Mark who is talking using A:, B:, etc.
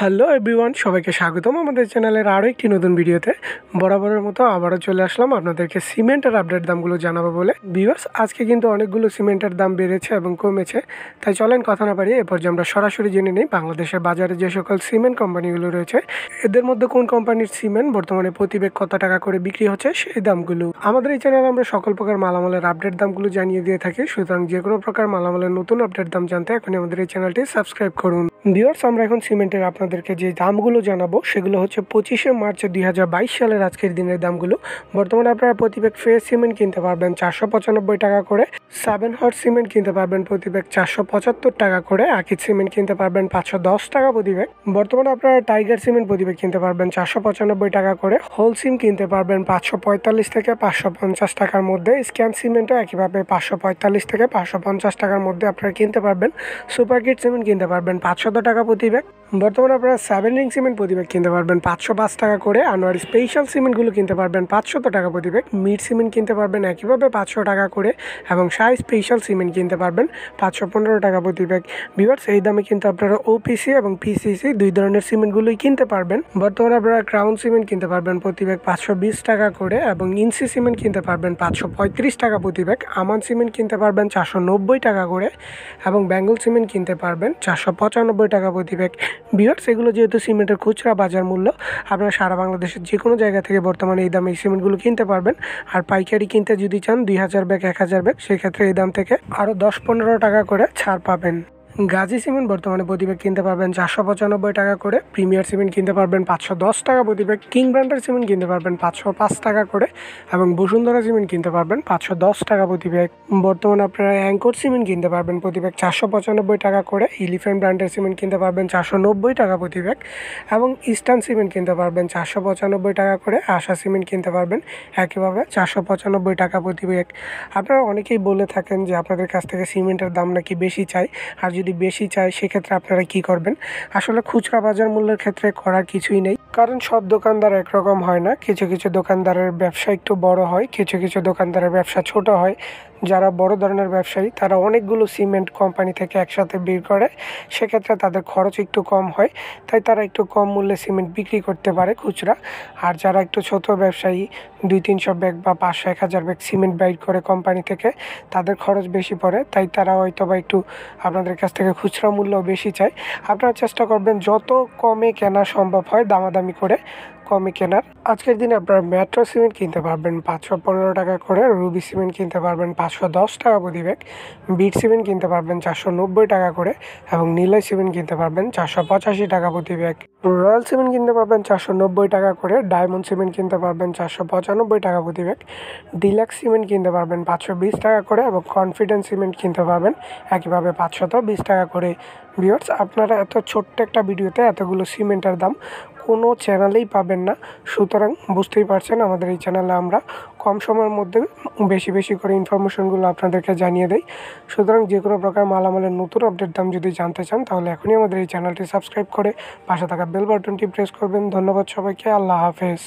A: hello everyone সবাইকে স্বাগতম আমাদের চ্যানেলের আরও একটি নতুন ভিডিওতে বরাবরের মতো আবারও চলে আসলাম আপনাদেরকে সিমেন্টের আপডেট দামগুলো জানাবো বলে ভিউয়ার্স আজকে কিন্তু অনেকগুলো সিমেন্টের দাম বেড়েছে এবং কমেছে তাই চলেন কথা না পারিয়ে এরপর যে আমরা সরাসরি জেনে নিই বাংলাদেশের বাজারে যে সকল সিমেন্ট কোম্পানিগুলো রয়েছে এদের মধ্যে কোন কোম্পানির সিমেন্ট বর্তমানে প্রতিবেগ কত টাকা করে বিক্রি হচ্ছে সেই দামগুলো আমাদের এই চ্যানেলে আমরা সকল প্রকার মালামালের আপডেট দামগুলো জানিয়ে দিয়ে থাকি সুতরাং যে কোনো প্রকার মালামালের নতুন আপডেট দাম জানতে এখন আমাদের এই চ্যানেলটি সাবস্ক্রাইব করুন ভিওয়ার্স আমরা এখন সিমেন্টের আপনাদেরকে যে দামগুলো জানাবো সেগুলো হচ্ছে পঁচিশে মার্চ দুই হাজার সালের আজকের দিনের দামগুলো বর্তমানে আপনারা প্রতিবেগ ফ্রেশ সিমেন্ট কিনতে পারবেন চারশো পঁচানব্বই টাকা করে সেভেন হট সিমেন্ট কিনতে পারবেন প্রতিবেগ চারশো পঁচাত্তর টাকা করে আকিদ সিমেন্ট কিনতে পারবেন পাঁচশো দশ টাকা প্রতিবেগ বর্তমানে আপনারা টাইগার সিমেন্ট প্রতিবেগ কিনতে পারবেন চারশো পঁচানব্বই টাকা করে হোল সিম কিনতে পারবেন পাঁচশো পঁয়তাল্লিশ থেকে পাঁচশো পঞ্চাশ টাকার মধ্যে স্ক্যান সিমেন্টও একইভাবে পাঁচশো পঁয়তাল্লিশ থেকে পাঁচশো পঞ্চাশ টাকার মধ্যে আপনারা কিনতে পারবেন সুপার কিট সিমেন্ট কিনতে পারবেন পাঁচশো সাতশত টাকা প্রতি ব্যাগ বর্তমানে আপনারা সেভেন রিং সিমেন্ট প্রতি ব্যাগ কিনতে পারবেন পাঁচশো পাঁচ টাকা করে আনোয়ার স্পেশাল সিমেন্টগুলো কিনতে পারবেন পাঁচশত টাকা প্রতি ব্যাগ মিড সিমেন্ট কিনতে পারবেন একইভাবে পাঁচশো টাকা করে এবং সাই স্পেশাল সিমেন্ট কিনতে পারবেন পাঁচশো পনেরো টাকা প্রতি ব্যাগ ভিভার্স এই দামে কিন্তু আপনারা ওপিসি এবং পিসিসি দুই ধরনের সিমেন্টগুলোই কিনতে পারবেন বর্তমানে আপনারা ক্রাউন সিমেন্ট কিনতে পারবেন প্রতি ব্যাগ পাঁচশো বিশ টাকা করে এবং ইনসি সিমেন্ট কিনতে পারবেন পাঁচশো পঁয়ত্রিশ টাকা প্রতি ব্যাগ আমান সিমেন্ট কিনতে পারবেন চারশো নব্বই টাকা করে এবং বেঙ্গল সিমেন্ট কিনতে পারবেন চারশো পঁচানব্বই টাকা প্রতি ব্যাগ বিহার সেগুলো যেহেতু সিমেন্টের খুচরা বাজার মূল্য আপনারা সারা বাংলাদেশের যে কোনো জায়গা থেকে বর্তমানে এই দামে এই সিমেন্টগুলো কিনতে পারবেন আর পাইকারি কিনতে যদি চান দুই হাজার ব্যাগ এক হাজার ব্যাগ সেক্ষেত্রে এই দাম থেকে আরও দশ পনেরো টাকা করে ছাড় পাবেন গাজী সিমেন্ট বর্তমানে প্রতি ব্যাগ কিনতে পারবেন চারশো পঁচানব্বই টাকা করে প্রিমিয়ার সিমেন্ট কিনতে পারবেন পাঁচশো দশ টাকা প্রতি ব্যাগ কিং ব্র্যান্ডের সিমেন্ট কিনতে পারবেন পাঁচশো পাঁচ টাকা করে এবং বসুন্ধরা সিমেন্ট কিনতে পারবেন পাঁচশো দশ টাকা প্রতি ব্যাগ বর্তমানে আপনারা অ্যাঙ্কর সিমেন্ট কিনতে পারবেন প্রতি ব্যাগ চারশো পঁচানব্বই টাকা করে ইলিফেন্ট ব্র্যান্ডের সিমেন্ট কিনতে পারবেন চারশো নব্বই টাকা প্রতি ব্যাগ এবং ইস্টার্ন সিমেন্ট কিনতে পারবেন চারশো পঁচানব্বই টাকা করে আশা সিমেন্ট কিনতে পারবেন একইভাবে চারশো পঁচানব্বই টাকা প্রতি ব্যাগ আপনারা অনেকেই বলে থাকেন যে আপনাদের কাছ থেকে সিমেন্টের দাম নাকি বেশি চাই আর যদি যদি বেশি চায় সেক্ষেত্রে আপনারা কি করবেন আসলে খুচরা বাজার মূল্যের ক্ষেত্রে করার কিছুই নেই কারণ সব দোকানদার একরকম হয় না কিছু কিছু দোকানদারের ব্যবসা একটু বড় হয় কিছু কিছু দোকানদারের ব্যবসা ছোট হয় যারা বড় ধরনের ব্যবসায়ী তারা অনেকগুলো সিমেন্ট কোম্পানি থেকে একসাথে বের করে সেক্ষেত্রে তাদের খরচ একটু কম হয় তাই তারা একটু কম মূল্যে সিমেন্ট বিক্রি করতে পারে খুচরা আর যারা একটু ছোট ব্যবসায়ী দুই তিনশো ব্যাগ বা পাঁচশো এক হাজার ব্যাগ সিমেন্ট বাইর করে কোম্পানি থেকে তাদের খরচ বেশি পড়ে তাই তারা হয়তো বা একটু আপনাদের কাছ থেকে খুচরা মূল্য বেশি চায় আপনারা চেষ্টা করবেন যত কমে কেনা সম্ভব হয় দামাদামি করে কমই কেনার আজকের দিনে আপনারা মেট্রো সিমেন্ট কিনতে পারবেন পাঁচশো পনেরো টাকা করে রুবি সিমেন্ট কিনতে পারবেন পাঁচশো দশ টাকা প্রতি ব্যাগ বিট সিমেন্ট কিনতে পারবেন চারশো নব্বই টাকা করে এবং নীলয় সিমেন্ট কিনতে পারবেন চারশো পঁচাশি টাকা প্রতি ব্যাগ রয়্যাল সিমেন্ট কিনতে পারবেন চারশো নব্বই টাকা করে ডায়মন্ড সিমেন্ট কিনতে পারবেন চারশো পঁচানব্বই টাকা প্রতি ব্যাগ ডিলাক্স সিমেন্ট কিনতে পারবেন পাঁচশো বিশ টাকা করে এবং কনফিডেন্স সিমেন্ট কিনতে পারবেন একইভাবে পাঁচশত বিশ টাকা করে ভিউয়ার্স আপনারা এত ছোট্ট একটা ভিডিওতে এতগুলো সিমেন্টের দাম কোনো চ্যানেলেই পাবেন না সুতরাং বুঝতেই পারছেন আমাদের এই চ্যানেলে আমরা কম সময়ের মধ্যে বেশি বেশি করে ইনফরমেশনগুলো আপনাদেরকে জানিয়ে দেই সুতরাং যে কোনো প্রকার মালামালের নতুন আপডেট দাম যদি জানতে চান তাহলে এখনই আমাদের এই চ্যানেলটি সাবস্ক্রাইব করে পাশে থাকা বেল বাটনটি প্রেস করবেন ধন্যবাদ সবাইকে আল্লাহ হাফেজ